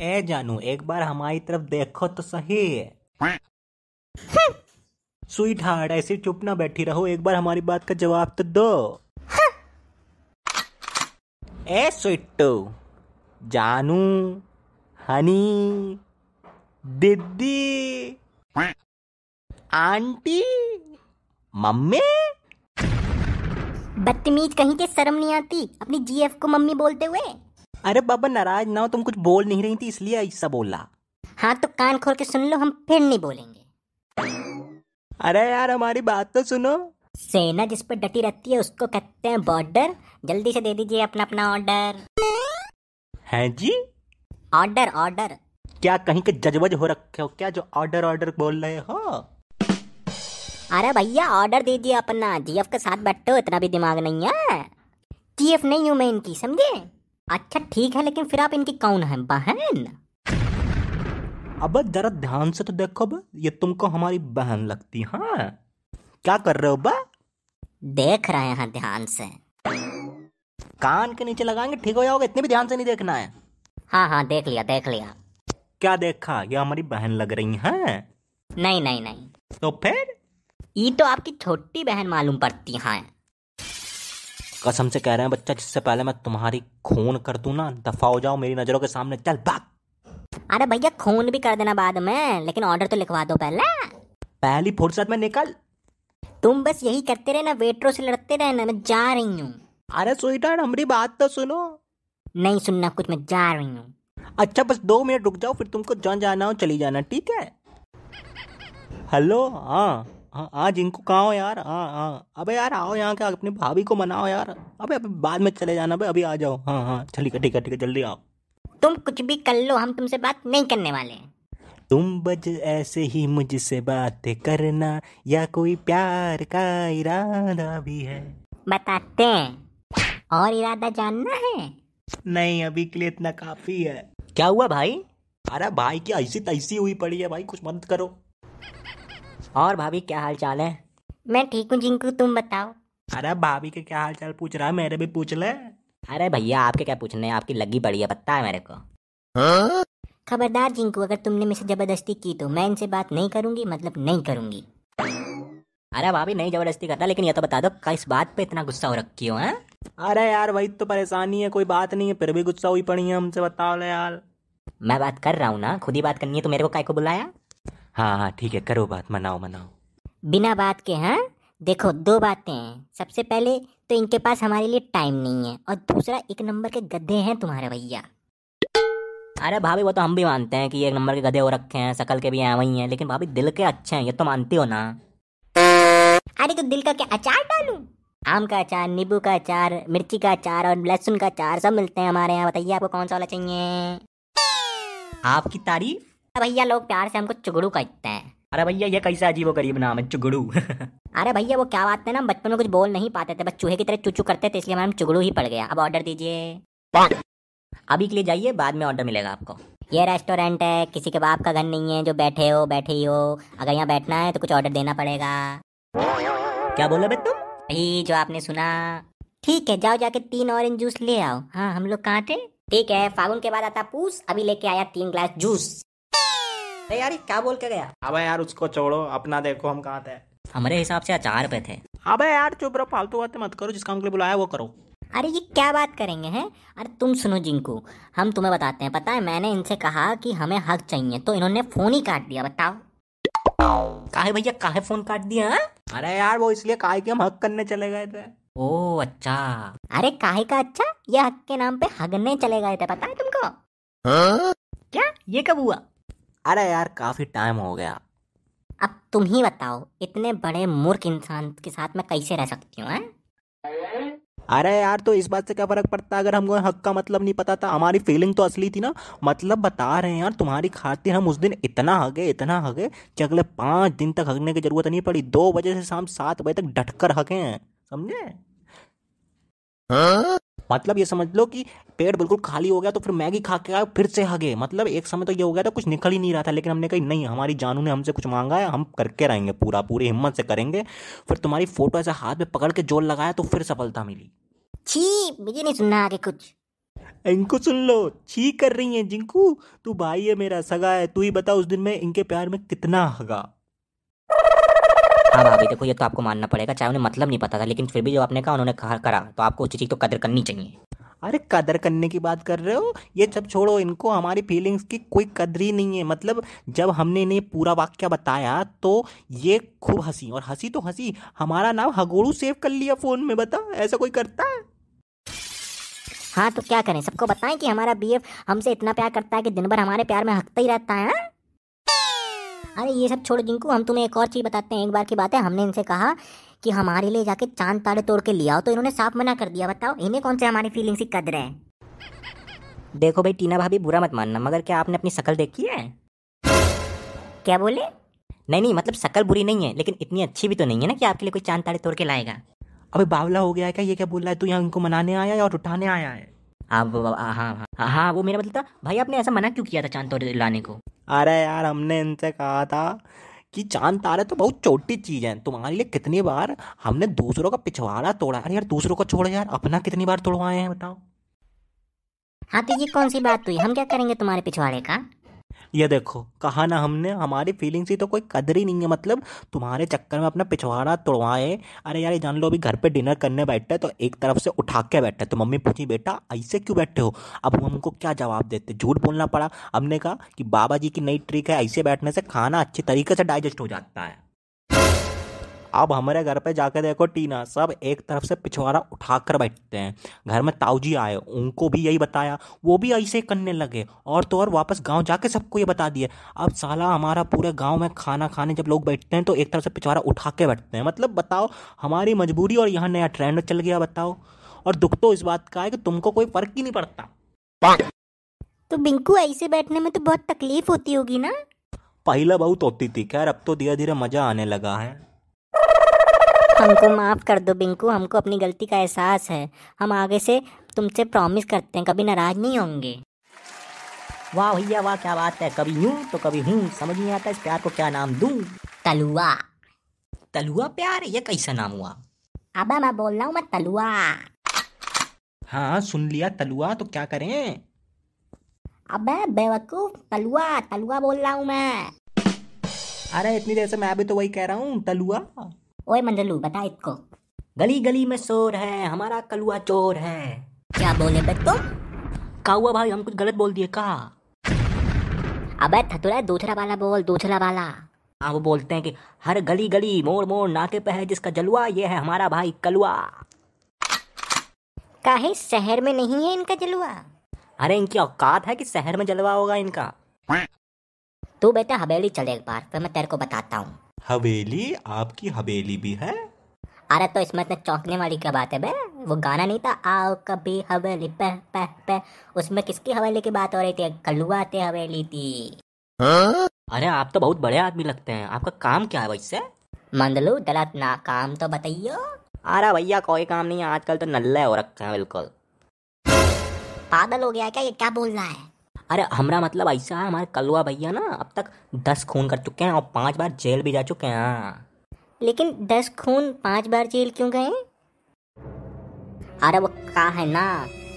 ए जानू एक बार हमारी तरफ देखो तो सही स्वीट हार्ट ऐसे चुप ना बैठी रहो एक बार हमारी बात का जवाब तो दो ए स्वीट जानू हनी दीदी आंटी मम्मी बदतमीज कहीं के शर्म नहीं आती अपनी जीएफ को मम्मी बोलते हुए अरे बाबा नाराज ना हो तुम कुछ बोल नहीं रही थी इसलिए ऐसा बोला हाँ तो कान खोल के सुन लो हम फिर नहीं बोलेंगे अरे यार हमारी बात तो सुनो सेना जिस पर डटी रहती है उसको कहते हैं बॉर्डर जल्दी से दे दीजिए अपना अपना ऑर्डर है जी ऑर्डर ऑर्डर क्या कहीं के जजवज हो रखे हो क्या जो ऑर्डर ऑर्डर बोल रहे हो अरे भैया ऑर्डर दे दिया अपना जीएफ के साथ बैठो इतना भी दिमाग नहीं है जीएफ नहीं हूँ मैं इनकी समझे अच्छा ठीक है लेकिन फिर आप इनकी कौन है बहन अब जरा ध्यान से तो देखो बे ये तुमको हमारी बहन लगती है हाँ? क्या कर रहे हो बा देख रहे हैं ध्यान से कान के नीचे लगाएंगे ठीक हो जाओगे इतने भी ध्यान से नहीं देखना है हाँ हाँ देख लिया देख लिया क्या देखा ये हमारी बहन लग रही है नहीं नहीं नहीं तो फिर ये तो आपकी छोटी बहन मालूम पड़ती है कसम से कह रहे हैं बच्चा जिससे पहले मैं तुम्हारी खून कर दू ना दफा हो जाओ मेरी नज़रों के सामने चल भाग अरे भैया खून भी कर देना बाद में लेकिन ऑर्डर तो लिखवा दो पहले पहली फुर्सत में निकल तुम बस यही करते रहना वेटरों से लड़ते रहना मैं जा रही हूँ अरे स्वीटर हमारी बात तो सुनो नहीं सुनना कुछ मैं जा रही हूँ अच्छा बस दो मिनट रुक जाओ फिर तुमको जहाँ जाना हो चली जाना ठीक है हेलो हाँ हाँ आज इनको कहा हो यार हाँ हाँ अबे यार आओ यहाँ क्या अपनी भाभी को मनाओ यार अबे अभी बाद में चले जाना अभी आ जाओ हाँ हाँ चलिए ठीक है ठीक है जल्दी आओ तुम कुछ भी कर लो हम तुमसे बात नहीं करने वाले हैं तुम बज ऐसे ही मुझसे बातें करना या कोई प्यार का इरादा भी है बताते हैं और इरादा जानना है नहीं अभी के लिए इतना काफी है क्या हुआ भाई अरे भाई की ऐसी तैसी हुई पड़ी है भाई कुछ मत करो और भाभी क्या हाल चाल है मैं ठीक हूँ जिंकू तुम बताओ अरे भाभी के क्या हाल चाल पूछ रहा है मेरे भी पूछ ले अरे भैया आपके क्या पूछने आपकी लगी बड़ी है पता है मेरे को खबरदार जिंकू अगर तुमने मुझसे जबरदस्ती की तो मैं इनसे बात नहीं करूंगी मतलब नहीं करूंगी अरे भाभी नहीं जबरदस्ती रहा लेकिन ये तो बता दो किस बात पे इतना गुस्सा हो रखी हो है अरे यार वही तो परेशानी है कोई बात नहीं है फिर भी गुस्सा हुई पड़ी है हमसे बताओ यार मैं बात कर रहा हूँ ना खुद ही बात करनी है तो मेरे को काय को बुलाया हाँ हाँ ठीक है करो बात मनाओ मनाओ बिना बात के हाँ देखो दो बातें हैं सबसे पहले तो इनके पास हमारे लिए टाइम नहीं है और दूसरा एक नंबर के गधे हैं तुम्हारे भैया अरे भाभी वो तो हम भी मानते हैं कि एक नंबर के गधे हो रखे हैं सकल के भी हैं वही हैं लेकिन भाभी दिल के अच्छे हैं ये तो मानती हो ना अरे तो दिल का क्या अचार डालू आम का अचार नींबू का अचार मिर्ची का अचार और लहसुन का अचार सब मिलते हैं हमारे यहाँ बताइए आपको कौन सा वाला चाहिए आपकी तारीफ भैया लोग प्यार से हमको चुगड़ू कहते हैं अरे भैया ये कैसा अजीब गरीब नाम है चुगड़ू अरे भैया वो क्या बात है ना बचपन में कुछ बोल नहीं पाते थे बस चूहे की तरह चुचू करते थे इसलिए मैम चुगड़ू ही पड़ गया अब ऑर्डर दीजिए अभी के लिए जाइए बाद में ऑर्डर मिलेगा आपको ये रेस्टोरेंट है किसी के बाप का घर नहीं है जो बैठे हो बैठे ही हो अगर यहाँ बैठना है तो कुछ ऑर्डर देना पड़ेगा क्या बोला तुम यही जो आपने सुना ठीक है जाओ जाके तीन ऑरेंज जूस ले आओ हाँ हम लोग कहाँ थे ठीक है फागुन के बाद आता पूस अभी लेके आया तीन ग्लास जूस अरे यार क्या बोल के गया अब यार उसको छोड़ो अपना देखो हम कहा थे हमारे हिसाब से अचार पे थे अबे यार चुप रहो फालतू बातें मत करो जिस काम के लिए बुलाया वो करो अरे ये क्या बात करेंगे हैं अरे तुम सुनो जिंकू हम तुम्हें बताते हैं पता है मैंने इनसे कहा कि हमें हक चाहिए तो इन्होंने फोन ही काट दिया बताओ काहे भैया काहे फोन काट दिया हा? अरे यार वो इसलिए काहे के हम हक करने चले गए थे ओ अच्छा अरे काहे का अच्छा ये हक के नाम पे हगने चले गए थे पता है तुमको हा? क्या ये कब हुआ अरे यार काफ़ी टाइम हो गया अब तुम ही बताओ इतने बड़े मूर्ख इंसान के साथ मैं कैसे रह सकती हूँ अरे यार तो इस बात से क्या फ़र्क पड़ता है अगर हमको हक का मतलब नहीं पता था हमारी फीलिंग तो असली थी ना मतलब बता रहे हैं यार तुम्हारी खातिर हम उस दिन इतना हगे इतना हगे कि अगले पाँच दिन तक हगने की ज़रूरत नहीं पड़ी दो बजे से शाम सात बजे तक डटकर हगे हैं समझे हाँ? मतलब ये समझ लो कि पेट बिल्कुल खाली हो गया तो फिर मैगी खा के आए फिर से हगे मतलब एक समय तो ये हो गया था कुछ निकल ही नहीं रहा था लेकिन हमने कही नहीं हमारी जानू ने हमसे कुछ मांगा है हम करके रहेंगे पूरा पूरी हिम्मत से करेंगे फिर तुम्हारी फोटो ऐसे हाथ में पकड़ के जोर लगाया तो फिर सफलता मिली छी मुझे नहीं सुनना आगे कुछ इनको सुन लो छी कर रही है जिंकू तू भाई है मेरा सगा है तू ही बता उस दिन में इनके प्यार में कितना हगा हाँ भाभी देखो ये तो आपको मानना पड़ेगा चाहे उन्हें मतलब नहीं पता था लेकिन फिर भी जो आपने कहा उन्होंने कहा करा तो आपको उस चीज़ तो कदर करनी चाहिए अरे कदर करने की बात कर रहे हो ये सब छोड़ो इनको हमारी फीलिंग्स की कोई कदर ही नहीं है मतलब जब हमने इन्हें पूरा वाक्य बताया तो ये खूब हंसी और हंसी तो हंसी हमारा नाम हगोड़ू सेव कर लिया फ़ोन में बता ऐसा कोई करता है हाँ तो क्या करें सबको बताएं कि हमारा बीएफ हमसे इतना प्यार करता है कि दिन भर हमारे प्यार में हकता ही रहता है हाँ? अरे ये सब छोड़ जिनको हम तुम्हें एक और चीज़ बताते हैं एक बार की बात है हमने इनसे कहा कि हमारे लिए जाके चांद तारे तोड़ के लिया तो इन्होंने साफ मना कर दिया बताओ इन्हें कौन से हमारी फीलिंग से कद रहे हैं देखो भाई टीना भाभी बुरा मत मानना मगर क्या आपने अपनी शकल देखी है क्या बोले नहीं नहीं मतलब शकल बुरी नहीं है लेकिन इतनी अच्छी भी तो नहीं है ना कि आपके लिए कोई चांद तारे तोड़ के लाएगा अबे बावला हो गया है क्या ये क्या बोल रहा है तू यहाँ इनको मनाने आया है और उठाने आया है अब हाँ, हाँ हाँ हाँ वो मेरा मतलब था भाई आपने ऐसा मना क्यों किया था चांद तोड़ लाने को अरे यार हमने इनसे कहा था कि चांद तारे तो बहुत छोटी चीज़ है तुम्हारे लिए कितनी बार हमने दूसरों का पिछवाड़ा तोड़ा अरे यार दूसरों को छोड़ यार अपना कितनी बार तोड़वाए हैं बताओ हाँ तो ये कौन सी बात हुई हम क्या करेंगे तुम्हारे पिछवाड़े का ये देखो कहा ना हमने हमारी फीलिंग्स की तो कोई कदर ही नहीं है मतलब तुम्हारे चक्कर में अपना पिछवाड़ा तोड़वाए अरे यार जान लो अभी घर पे डिनर करने बैठे तो एक तरफ से उठा के बैठे तो मम्मी पूछी बेटा ऐसे क्यों बैठे हो अब हमको क्या जवाब देते झूठ बोलना पड़ा हमने कहा कि बाबा जी की नई ट्रिक है ऐसे बैठने से खाना अच्छे तरीके से डाइजेस्ट हो जाता है अब हमारे घर पे जाकर देखो टीना सब एक तरफ से पिछवाड़ा उठा कर बैठते हैं घर में ताऊजी आए उनको भी यही बताया वो भी ऐसे करने लगे और तो और वापस गाँव जाके सबको ये बता दिए अब साला हमारा पूरे गाँव में खाना खाने जब लोग बैठते हैं तो एक तरफ से पिछवाड़ा उठा के बैठते हैं मतलब बताओ हमारी मजबूरी और यहाँ नया ट्रेंड चल गया बताओ और दुख तो इस बात का है कि तुमको कोई फर्क ही नहीं पड़ता तो बिंकू ऐसे बैठने में तो बहुत तकलीफ होती होगी ना पहला बहुत होती थी खैर अब तो धीरे धीरे मजा आने लगा है हमको माफ़ कर दो बिंकू हमको अपनी गलती का एहसास है हम आगे से तुमसे प्रॉमिस करते हैं कभी नाराज नहीं होंगे वाह भैया वाह क्या बात है कभी यूं तो कभी हूँ समझ नहीं आता इस प्यार को क्या नाम दूँ तलुआ तलुआ प्यार ये कैसा नाम हुआ अब मैं बोल रहा हूँ मैं तलुआ हाँ सुन लिया तलुआ तो क्या करें अब बेवकूफ तलुआ तलुआ बोल रहा हूँ मैं अरे इतनी देर से मैं अभी तो वही कह रहा हूँ तलुआ ओए मंडलू बता इसको गली गली में शोर है हमारा कलुआ चोर है क्या बोले बे तो का हुआ भाई हम कुछ गलत बोल दिए कहा अबे थतुरा दूसरा वाला बोल दूसरा वाला हाँ वो बोलते हैं कि हर गली गली मोड़ मोड़ नाके पे है जिसका जलवा ये है हमारा भाई कलुआ काहे शहर में नहीं है इनका जलवा अरे इनकी औकात है कि शहर में जलवा होगा इनका तू बेटा हवेली चले एक बार फिर मैं तेरे को बताता हूँ हवेली आपकी हवेली भी है अरे तो इसमें इतने चौंकने वाली क्या बात है बे वो गाना नहीं था आओ कभी हवेली पे पे पे उसमें किसकी हवेली की बात हो रही थी कलुआ थे हवेली थी हाँ? अरे आप तो बहुत बड़े आदमी लगते हैं आपका काम क्या है वैसे मंदलू दलत ना काम तो बताइयो अरे भैया कोई काम नहीं है आजकल तो नल्ला हो रखा है बिल्कुल पागल हो गया क्या ये क्या बोल रहा है अरे हमारा मतलब ऐसा है हमारे कलुआ भैया ना अब तक दस खून कर चुके हैं और पांच बार जेल भी जा चुके हैं लेकिन दस खून पांच बार जेल क्यों गए अरे वो का है ना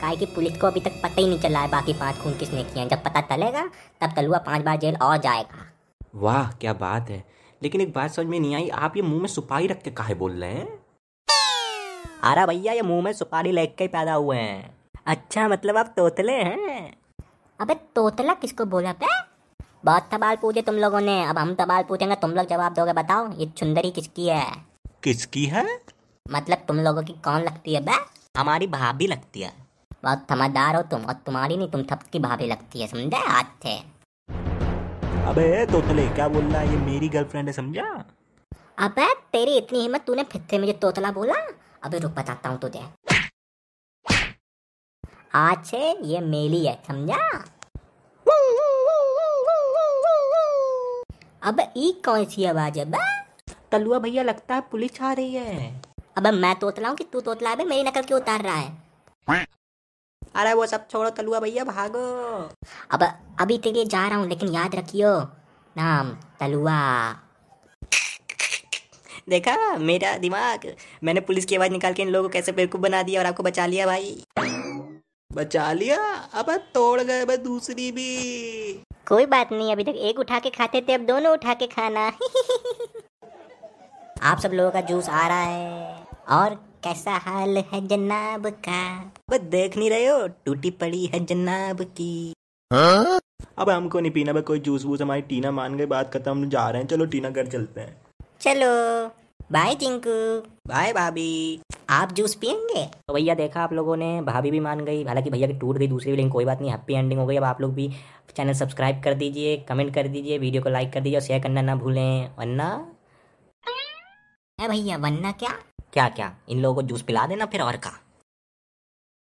का है कि पुलिस को अभी तक पता ही नहीं चला है बाकी पांच खून किसने किए हैं जब पता चलेगा तब तलुआ पांच बार जेल और जाएगा वाह क्या बात है लेकिन एक बात समझ में नहीं आई आप ये मुंह में सुपारी रख के काहे बोल रहे हैं अरे भैया ये मुंह में सुपारी लेके पैदा हुए हैं अच्छा मतलब आप तोतले हैं अबे तोतला किसको बोला पे बहुत सवाल पूछे तुम लोगों ने अब हम सवाल पूछेंगे तुम लोग जवाब दोगे बताओ ये चुंदरी किसकी है किसकी है मतलब तुम लोगों की कौन लगती है बे हमारी भाभी लगती है बहुत समझदार हो तुम और तुम्हारी नहीं तुम सबकी भाभी लगती है समझे हाथ थे अबे तोतले क्या बोल रहा है ये मेरी गर्लफ्रेंड है समझा अबे तेरी इतनी हिम्मत तूने फिर से मुझे तोतला बोला अबे रुक बताता हूँ तुझे आँच है ये मेली है समझा अब ई कौन सी आवाज है बा तलुआ भैया लगता है पुलिस आ रही है अब मैं तोतला हूँ कि तू तोतला है मेरी नकल क्यों उतार रहा है अरे वो सब छोड़ो तलुआ भैया भागो अब अभी तेरे तो जा रहा हूँ लेकिन याद रखियो नाम तलुआ देखा मेरा दिमाग मैंने पुलिस की आवाज़ निकाल के इन लोगों को कैसे बेवकूफ़ बना दिया और आपको बचा लिया भाई बचा लिया अब तोड़ गए दूसरी भी कोई बात नहीं अभी तक एक उठा के खाते थे अब दोनों उठा के खाना आप सब लोगों का जूस आ रहा है और कैसा हाल है जनाब का बस देख नहीं रहे हो टूटी पड़ी है जनाब की हा? अब हमको नहीं पीना कोई जूस वूस हमारी टीना मान गए बात खत्म जा रहे हैं चलो टीना घर चलते हैं चलो बाय टिंकू बाय भाभी आप जूस पियेंगे तो भैया देखा आप लोगों ने भाभी भी मान गई हालांकि भैया की टूट गई दूसरी भी लेकिन कोई बात नहीं हैप्पी एंडिंग हो गई अब आप लोग भी चैनल सब्सक्राइब कर दीजिए कमेंट कर दीजिए वीडियो को लाइक कर दीजिए और शेयर करना ना भूलें वरना भैया वरना क्या क्या क्या इन लोगों को जूस पिला देना फिर और का